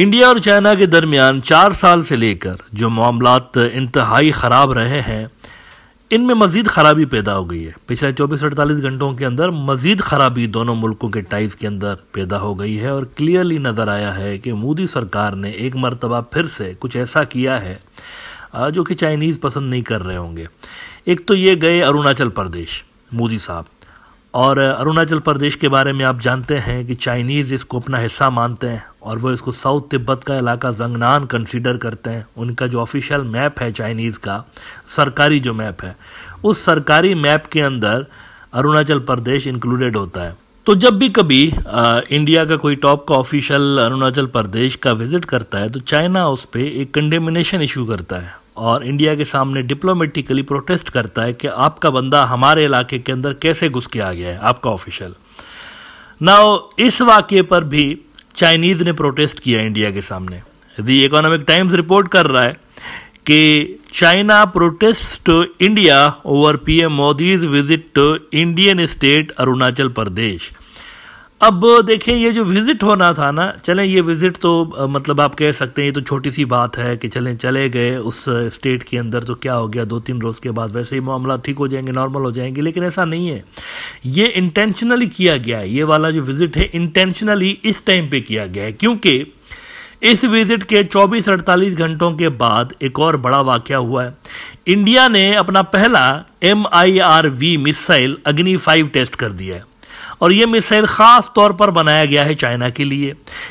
India और China के दरमियान चार साल से लेकर जो मामला इंतहाई ख़राब रहे हैं इनमें मज़ीद ख़राबी पैदा हो गई है पिछले चौबीस अड़तालीस घंटों के अंदर मज़ीद ख़राबी दोनों मुल्कों के टाइज के अंदर पैदा हो गई है और क्लियरली नज़र आया है कि मोदी सरकार ने एक मरतबा फिर से कुछ ऐसा किया है जो कि चाइनीज़ पसंद नहीं कर रहे होंगे एक तो ये गए अरुणाचल प्रदेश मोदी साहब और अरुणाचल प्रदेश के बारे में आप जानते हैं कि चाइनीज़ इसको अपना हिस्सा मानते हैं और वो इसको साउथ तिब्बत का इलाका जंगनान कंसीडर करते हैं उनका जो ऑफिशियल मैप है चाइनीज़ का सरकारी जो मैप है उस सरकारी मैप के अंदर अरुणाचल प्रदेश इंक्लूडेड होता है तो जब भी कभी आ, इंडिया का कोई टॉप का ऑफिशियल अरुणाचल प्रदेश का विजिट करता है तो चाइना उस पर एक कंडेमिनेशन इशू करता है और इंडिया के सामने डिप्लोमेटिकली प्रोटेस्ट करता है कि आपका बंदा हमारे इलाके के अंदर कैसे घुस के आ गया है आपका ऑफिशियल ना इस वाक्य पर भी चाइनीज ने प्रोटेस्ट किया इंडिया के सामने दी इकोनॉमिक टाइम्स रिपोर्ट कर रहा है कि China protest to India over PM Modi's visit to Indian state Arunachal Pradesh अब देखिए ये जो विज़िट होना था ना चलें ये विज़िट तो मतलब आप कह सकते हैं ये तो छोटी सी बात है कि चलें चले गए उस स्टेट के अंदर तो क्या हो गया दो तीन रोज़ के बाद वैसे ही मामला ठीक हो जाएंगे नॉर्मल हो जाएंगे लेकिन ऐसा नहीं है ये इंटेंशनली किया गया है ये वाला जो विज़िट है इंटेंशनली इस टाइम पर किया गया है क्योंकि इस विजिट के 24-48 घंटों के बाद एक और बड़ा वाक्य हुआ है इंडिया ने अपना पहला M missile Agni five test कर दिया है और ये मिसाइल ख़ास तौर पर बनाया गया है चाइना के लिए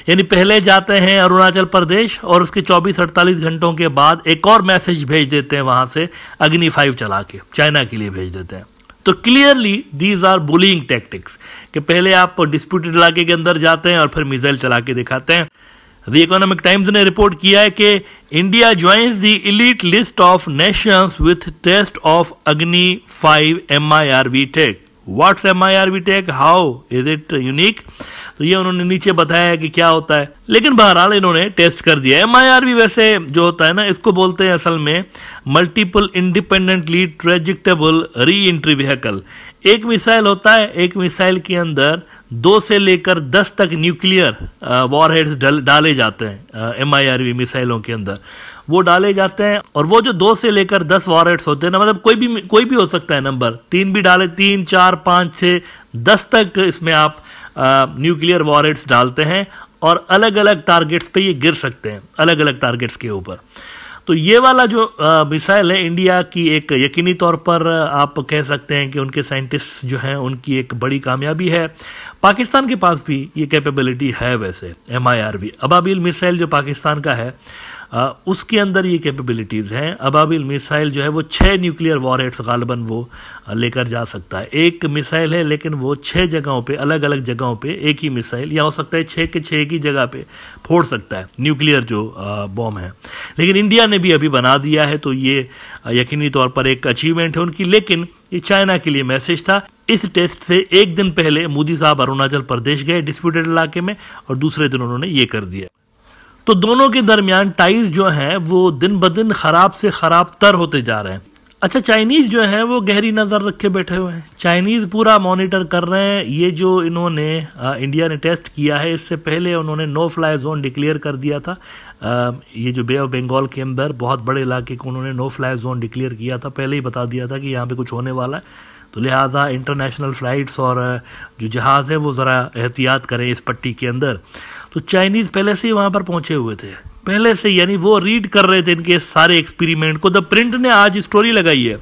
यानी पहले जाते हैं अरुणाचल प्रदेश और उसके 24-48 घंटों के बाद एक और मैसेज भेज देते हैं वहां से अग्नि फाइव चला के चाइना के लिए भेज देते हैं तो clearly these are bullying tactics कि पहले आप डिस्प्यूटेड इलाके के अंदर जाते हैं और फिर मिसाइल चला के दिखाते हैं दी इकोनॉमिक टाइम्स ने रिपोर्ट किया है कि India joins the elite list of nations with test of Agni five M I R V tech what's M I R V tech how is it unique तो ये उन्होंने नीचे बताया कि क्या होता है लेकिन बहरहाल इन्होंने टेस्ट कर दिया एम आई आर भी वैसे जो होता है ना इसको बोलते हैं असल में multiple independently ट्रेजिक्टेबल re entry vehicle एक मिसाइल होता है एक मिसाइल के अंदर दो से लेकर दस तक न्यूक्लियर uh, वॉरहेड्स डाले जाते हैं एम आई आर वी मिसाइलों के अंदर वो डाले जाते हैं और वो जो दो से लेकर दस वॉरेट्स होते हैं ना मतलब कोई भी कोई भी हो सकता है नंबर तीन भी डाले तीन चार पाँच छः दस तक इसमें आप न्यूक्लियर वॉरेट्स डालते हैं और अलग अलग टारगेट्स पे ये गिर सकते हैं अलग अलग टारगेट्स के ऊपर तो ये वाला जो मिसाइल है इंडिया की एक यकीनी तौर पर आप कह सकते हैं कि उनके साइंटिस्ट जो हैं उनकी एक बड़ी कामयाबी है पाकिस्तान के पास भी ये कैपेबिलिटी है वैसे M I R V Ababeel missile जो पाकिस्तान का है आ, उसके अंदर ये कैपेबिलिटीज़ हैं अबाबिल मिसाइल जो है वो छः न्यूक्लियर वॉरहेड्स गालबन वो लेकर जा सकता है एक मिसाइल है लेकिन वो छः जगहों पे अलग अलग जगहों पे एक ही मिसाइल या हो सकता है छः के छः की जगह पे फोड़ सकता है न्यूक्लियर जो बॉम है लेकिन इंडिया ने भी अभी बना दिया है तो ये यकीनी तौर पर एक अचीवमेंट है उनकी लेकिन ये चाइना के लिए मैसेज था इस टेस्ट से एक दिन पहले मोदी साहब अरुणाचल प्रदेश गए डिस्प्यूटेड इलाके में और दूसरे दिन उन्होंने ये कर दिया तो दोनों के दरमियान टाइज जो हैं वो दिन ब दिन ख़राब से ख़राब तर होते जा रहे हैं अच्छा चाइनीज़ जो है वो गहरी नज़र रखे बैठे हुए हैं चाइनीज़ पूरा मॉनिटर कर रहे हैं ये जो इन्होंने आ, इंडिया ने टेस्ट किया है इससे पहले उन्होंने नो फ्लाई जोन डिक्लेयर कर दिया था आ, ये जो बे ऑफ बंगाल के अंदर बहुत बड़े इलाके को उन्होंने नो फ्लाई जोन डिक्लेयर किया था पहले ही बता दिया था कि यहाँ पे कुछ होने वाला है तो लिहाजा इंटरनेशनल फ़्लाइट्स और जो जहाज़ है वो ज़रा एहतियात करें इस पट्टी के अंदर तो चाइनीज पहले से ही वहां पर पहुंचे हुए थे पहले से यानी वो रीड कर रहे थे इनके सारे एक्सपेरिमेंट को द प्रिंट ने आज स्टोरी लगाई है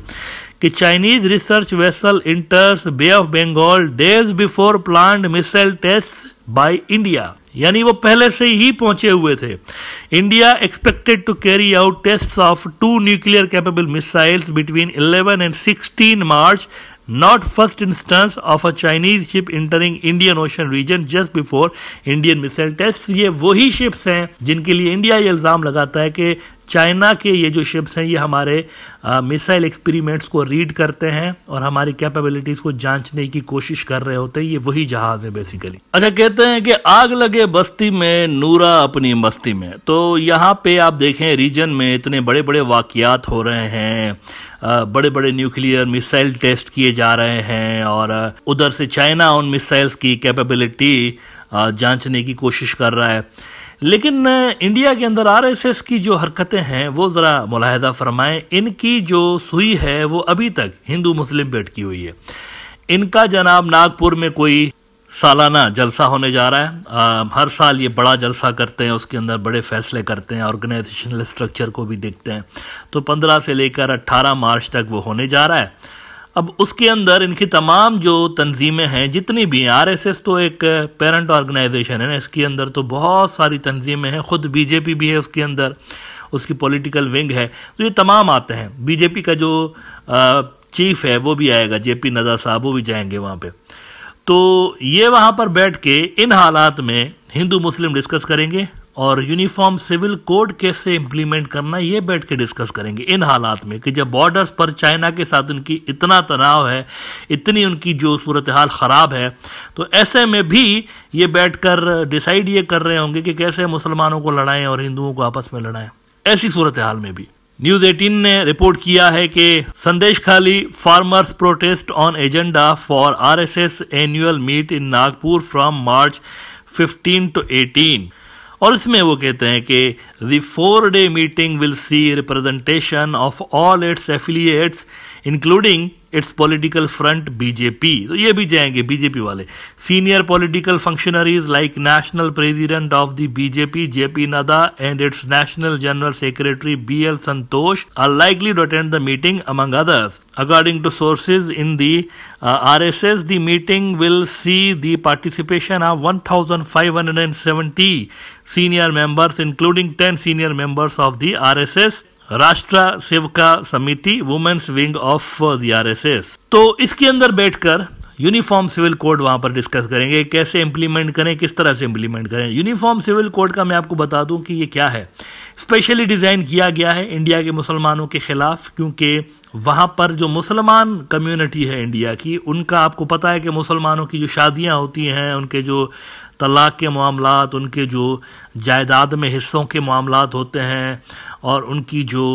कि Chinese research vessel enters Bay of Bengal days before plan missile test by India यानी वो पहले से ही पहुंचे हुए थे India expected to carry out test of two nuclear capable missiles between 11 and 16 March not first instance of a Chinese ship entering Indian Ocean region just before Indian missile tests ये वही ships हैं जिनके लिए India ये इल्ज़ाम लगाता है कि चाइना के ये जो शिप्स हैं ये हमारे मिसाइल एक्सपेरिमेंट्स को रीड करते हैं और हमारी कैपेबिलिटीज़ को जांचने की कोशिश कर रहे होते हैं ये वही जहाज़ है बेसिकली अच्छा कहते हैं कि आग लगे बस्ती में नूरा अपनी मस्ती में तो यहाँ पे आप देखें रीजन में इतने बड़े बड़े वाकियात हो रहे हैं बड़े बड़े न्यूक्लियर मिसाइल टेस्ट किए जा रहे हैं और उधर से चाइना उन मिसाइल्स की कैपेबिलिटी जांचने की कोशिश कर रहा है लेकिन इंडिया के अंदर आरएसएस की जो हरकतें हैं वो ज़रा मुलाहदा फरमाएं इनकी जो सुई है वो अभी तक हिंदू मुस्लिम बैठकी हुई है इनका जनाब नागपुर में कोई सालाना जलसा होने जा रहा है आ, हर साल ये बड़ा जलसा करते हैं उसके अंदर बड़े फैसले करते हैं ऑर्गेनाइजेशनल स्ट्रक्चर को भी देखते हैं तो 15 से लेकर 18 मार्च तक वो होने जा रहा है अब उसके अंदर इनकी तमाम जो तंजीमें हैं जितनी भी हैं आर एस एस तो एक पेरेंट ऑर्गेनाइजेशन है ना इसके अंदर तो बहुत सारी तंजीमें हैं खुद बीजेपी भी है उसके अंदर उसकी पॉलिटिकल विंग है तो ये तमाम आते हैं बीजेपी का जो चीफ है वो भी आएगा जेपी नड्डा साहब वो भी जाएंगे वहाँ पे तो ये वहाँ पर बैठ के इन हालात में हिंदू मुस्लिम डिस्कस करेंगे और यूनिफॉर्म सिविल कोड कैसे इम्प्लीमेंट करना ये बैठ के डिस्कस करेंगे इन हालात में कि जब बॉर्डर्स पर चाइना के साथ उनकी इतना तनाव है इतनी उनकी जो सूरत हाल ख़राब है तो ऐसे में भी ये बैठ कर डिसाइड ये कर रहे होंगे कि कैसे मुसलमानों को लड़ाएं और हिंदुओं को आपस में लड़ाएं ऐसी सूरत हाल में भी न्यूज एटीन ने रिपोर्ट किया है कि Sandeshkhali farmers protest on agenda for RSS annual meet in Nagpur from March 15 to 18 और इसमें वो कहते हैं कि the four day meeting will see representation of all its affiliates including its political front BJP तो ये भी जाएंगे बीजेपी वाले senior political functionaries like national president of the BJP JP Nadda and its national general secretary B L Santosh are likely to attend the meeting among others according to in the R S S the meeting will see the participation of one thousand five hundred and seventy senior members including 10 senior members of the RSS Rashtra Sevika Samiti women's wing of the RSS तो इसके अंदर बैठकर uniform civil code वहां पर discuss करेंगे कैसे implement करें किस तरह से इंप्लीमेंट करें यूनिफॉर्म सिविल कोड का मैं आपको बता दूं कि ये क्या है स्पेशली डिज़ाइन किया गया है इंडिया के मुसलमानों के खिलाफ क्योंकि वहाँ पर जो मुसलमान कम्युनिटी है इंडिया की उनका आपको पता है कि मुसलमानों की जो शादियाँ होती हैं उनके जो तलाक के मामला उनके जो जायदाद में हिस्सों के मामला होते हैं और उनकी जो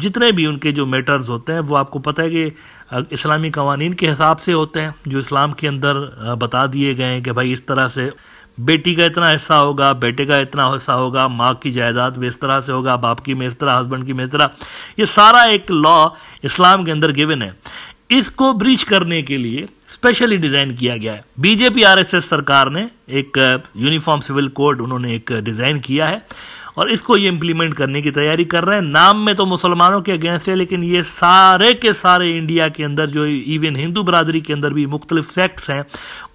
जितने भी उनके जो मैटर्स होते हैं वो आपको पता है कि इस्लामी कवानीन के हिसाब से होते हैं जो इस्लाम के अंदर बता दिए गए हैं कि भाई इस तरह से बेटी का इतना हिस्सा होगा बेटे का इतना हिस्सा होगा माँ की जायदाद में इस तरह से होगा बाप की में इस तरह हस्बैंड की में इस तरह ये सारा एक लॉ इस्लाम के अंदर गिवन है इसको ब्रीच करने के लिए स्पेशली डिज़ाइन किया गया है बीजेपी आरएसएस सरकार ने एक यूनिफॉर्म सिविल कोड उन्होंने एक डिज़ाइन uh, किया है और इसको ये इम्प्लीमेंट करने की तैयारी कर रहे हैं नाम में तो मुसलमानों के अगेंस्ट है लेकिन ये सारे के सारे इंडिया के अंदर जो इवन हिंदू बरदरी के अंदर भी मुख्तलिफ सेक्ट्स हैं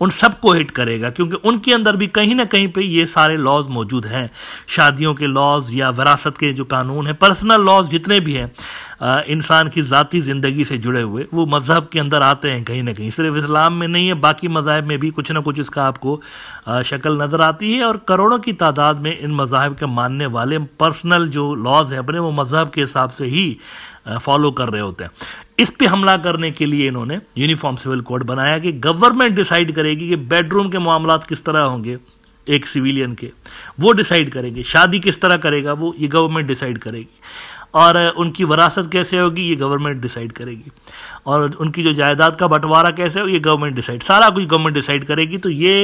उन सबको हिट करेगा क्योंकि उनके अंदर भी कहीं ना कहीं पर ये सारे लॉज मौजूद हैं शादियों के लॉज या वरासत के जो कानून हैं पर्सनल लॉज जितने भी हैं इंसान की ज़ाती ज़िंदगी से जुड़े हुए वो मज़हब के अंदर आते हैं कहीं ना कहीं सिर्फ इस्लाम में नहीं है बाकी मज़ाहब में भी कुछ ना कुछ इसका आपको शक्ल नज़र आती है और करोड़ों की तादाद में इन मज़ाहब के मानने वाले पर्सनल जो लॉज हैं अपने वो मज़हब के हिसाब से ही फॉलो कर रहे होते हैं इस पे हमला करने के लिए इन्होंने यूनिफॉर्म सिविल कोड बनाया कि गवर्नमेंट डिसाइड करेगी कि बेडरूम के मामला किस तरह होंगे एक सिविलियन के वो डिसाइड करेंगे शादी किस तरह करेगा वो ये गवर्नमेंट डिसाइड करेगी और उनकी वरासत कैसे होगी ये गवर्नमेंट डिसाइड करेगी और उनकी जो जायदाद का बंटवारा कैसे हो ये गवर्नमेंट डिसाइड सारा कुछ गवर्नमेंट डिसाइड करेगी तो ये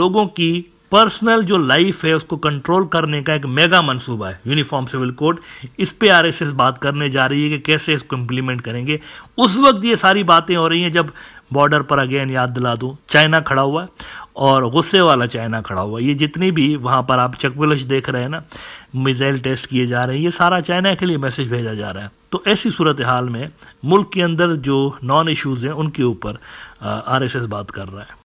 लोगों की पर्सनल जो लाइफ है उसको कंट्रोल करने का एक मेगा मंसूबा है यूनिफॉर्म सिविल कोड इस पे आरएसएस बात करने जा रही है कि कैसे इसको इम्प्लीमेंट करेंगे उस वक्त ये सारी बातें हो रही हैं जब बॉर्डर पर अगेन याद दिला दूं चाइना खड़ा हुआ है और गुस्से वाला चाइना खड़ा हुआ ये जितनी भी वहाँ पर आप चकबुलश देख रहे हैं ना मिज़ाइल टेस्ट किए जा रहे हैं ये सारा चाइना के लिए मैसेज भेजा जा रहा है तो ऐसी सूरत हाल में मुल्क के अंदर जो नॉन इश्यूज़ हैं उनके ऊपर आर एस एस बात कर रहा है